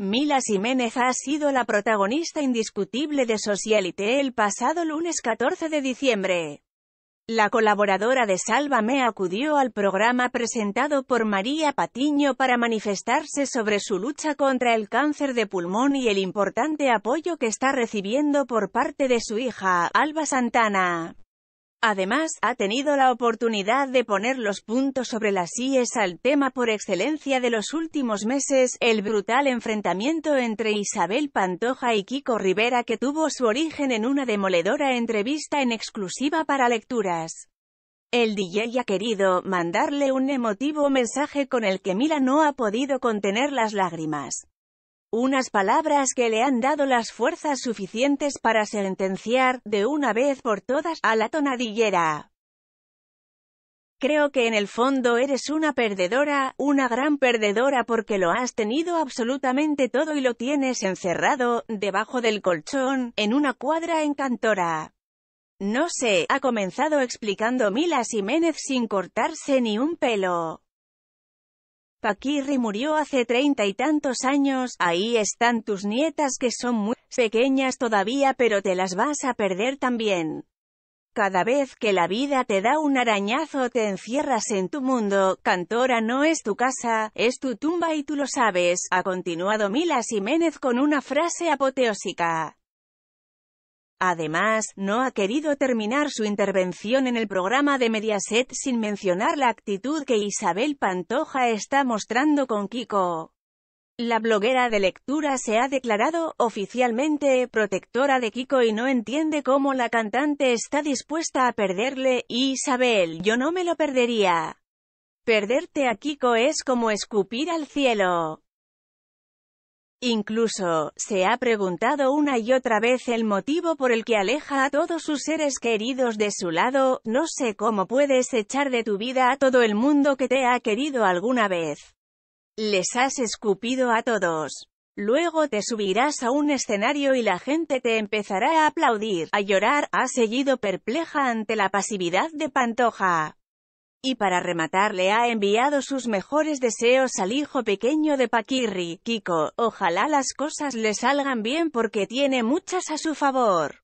Mila Jiménez ha sido la protagonista indiscutible de Socialité el pasado lunes 14 de diciembre. La colaboradora de Sálvame acudió al programa presentado por María Patiño para manifestarse sobre su lucha contra el cáncer de pulmón y el importante apoyo que está recibiendo por parte de su hija, Alba Santana. Además, ha tenido la oportunidad de poner los puntos sobre las IES al tema por excelencia de los últimos meses, el brutal enfrentamiento entre Isabel Pantoja y Kiko Rivera que tuvo su origen en una demoledora entrevista en exclusiva para lecturas. El DJ ha querido mandarle un emotivo mensaje con el que Mila no ha podido contener las lágrimas. Unas palabras que le han dado las fuerzas suficientes para sentenciar, de una vez por todas, a la tonadillera. Creo que en el fondo eres una perdedora, una gran perdedora porque lo has tenido absolutamente todo y lo tienes encerrado, debajo del colchón, en una cuadra encantora. No sé, ha comenzado explicando Milas Jiménez sin cortarse ni un pelo. Paquirri murió hace treinta y tantos años, ahí están tus nietas que son muy pequeñas todavía pero te las vas a perder también. Cada vez que la vida te da un arañazo te encierras en tu mundo, Cantora no es tu casa, es tu tumba y tú lo sabes, ha continuado Mila Jiménez con una frase apoteósica. Además, no ha querido terminar su intervención en el programa de Mediaset sin mencionar la actitud que Isabel Pantoja está mostrando con Kiko. La bloguera de lectura se ha declarado, oficialmente, protectora de Kiko y no entiende cómo la cantante está dispuesta a perderle, Isabel, yo no me lo perdería. Perderte a Kiko es como escupir al cielo. Incluso, se ha preguntado una y otra vez el motivo por el que aleja a todos sus seres queridos de su lado, no sé cómo puedes echar de tu vida a todo el mundo que te ha querido alguna vez. Les has escupido a todos. Luego te subirás a un escenario y la gente te empezará a aplaudir, a llorar, ha seguido perpleja ante la pasividad de Pantoja. Y para rematar le ha enviado sus mejores deseos al hijo pequeño de Paquirri, Kiko, ojalá las cosas le salgan bien porque tiene muchas a su favor.